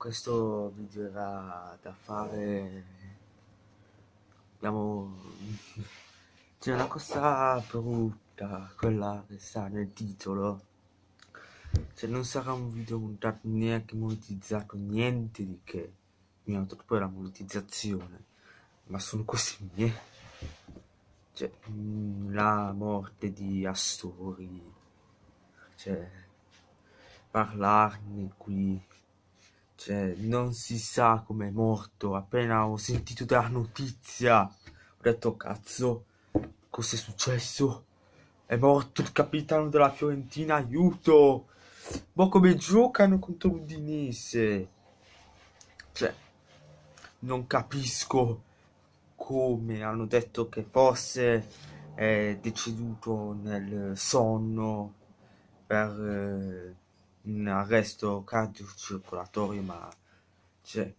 questo video era da fare abbiamo c'è una cosa brutta quella che sta nel titolo se cioè, non sarà un video montato neanche monetizzato niente di che mi ha tolto poi la monetizzazione ma sono così mie cioè, mm, la morte di Astori cioè parlarne qui cioè, non si sa come è morto. Appena ho sentito della notizia, ho detto, cazzo, cos'è successo? È morto il capitano della Fiorentina, aiuto! Ma come giocano contro l'Udinese? Cioè, non capisco come hanno detto che fosse è deceduto nel sonno per... Eh, un arresto cardiocircolatorio, ma c'è. Cioè,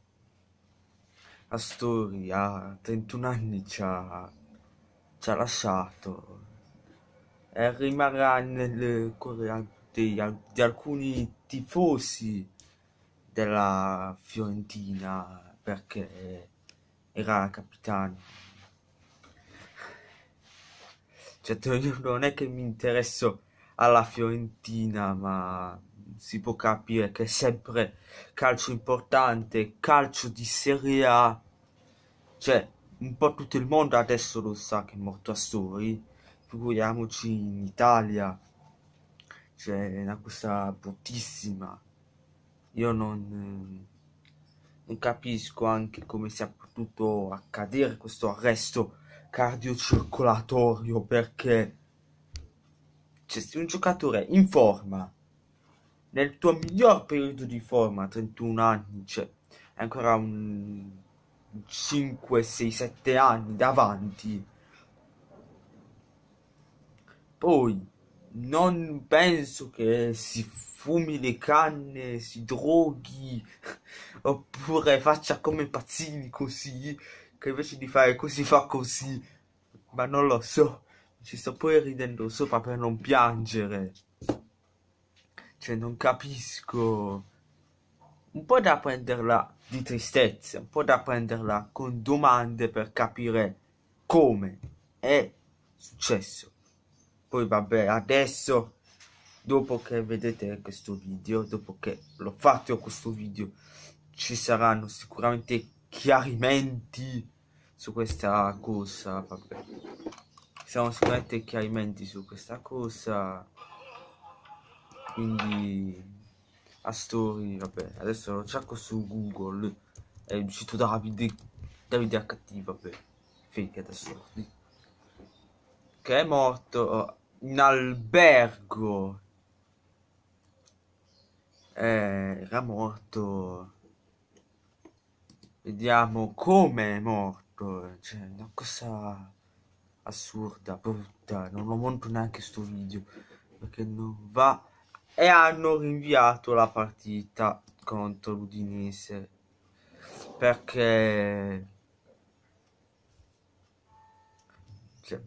Astori a 31 anni ci ha, ci ha lasciato e rimarrà nel cuore di, di alcuni tifosi della Fiorentina perché era capitano. Cioè, certo, io non è che mi interesso alla Fiorentina, ma si può capire che è sempre calcio importante, calcio di Serie A. Cioè, un po' tutto il mondo adesso lo sa che è morto a Astori, figuriamoci in Italia. Cioè, è una cosa bruttissima. Io non, eh, non capisco anche come sia potuto accadere questo arresto cardiocircolatorio perché cioè, se un giocatore in forma nel tuo miglior periodo di forma, 31 anni, cioè ancora un 5, 6, 7 anni davanti. Poi non penso che si fumi le canne, si droghi oppure faccia come pazzini così, che invece di fare così fa così. Ma non lo so, ci sto poi ridendo sopra per non piangere. Cioè, non capisco. Un po' da prenderla di tristezza, un po' da prenderla con domande per capire come è successo. Poi vabbè, adesso, dopo che vedete questo video, dopo che l'ho fatto questo video, ci saranno sicuramente chiarimenti su questa cosa, vabbè. Ci saranno sicuramente chiarimenti su questa cosa quindi Astori, vabbè, adesso lo cerco su Google, è uscito Davide, Davide HT, vabbè, fake adesso, che è morto oh, in albergo, eh, era morto, vediamo come è morto, cioè una cosa assurda, brutta, non lo monto neanche sto video, perché non va e hanno rinviato la partita contro l'Udinese perché cioè,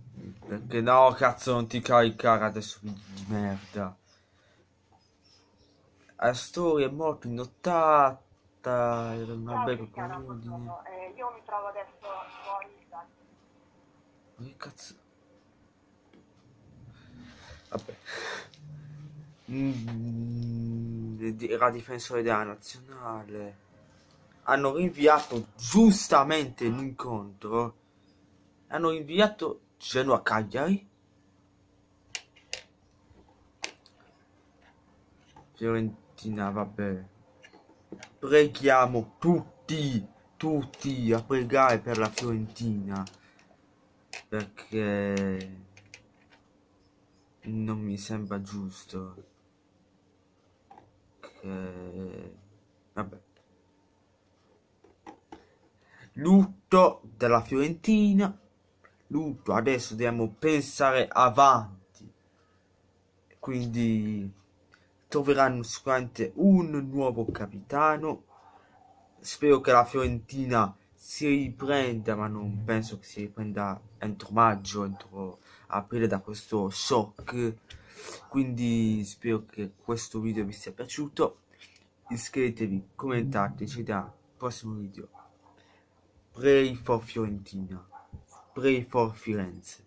perché no cazzo non ti caricare adesso di merda la storia è morta in 80 vabbè no, eh, io mi trovo adesso ma che cazzo vabbè Mm, era difensore della nazionale hanno rinviato giustamente l'incontro hanno rinviato Genoa Cagliari Fiorentina vabbè preghiamo tutti tutti a pregare per la Fiorentina perché non mi sembra giusto eh, vabbè. Lutto della Fiorentina. Lutto, adesso dobbiamo pensare avanti. Quindi troveranno sicuramente un nuovo capitano. Spero che la Fiorentina si riprenda, ma non penso che si riprenda entro maggio, entro aprile da questo shock quindi spero che questo video vi sia piaciuto iscrivetevi commentate ci da prossimo video pray for Fiorentina pray for Firenze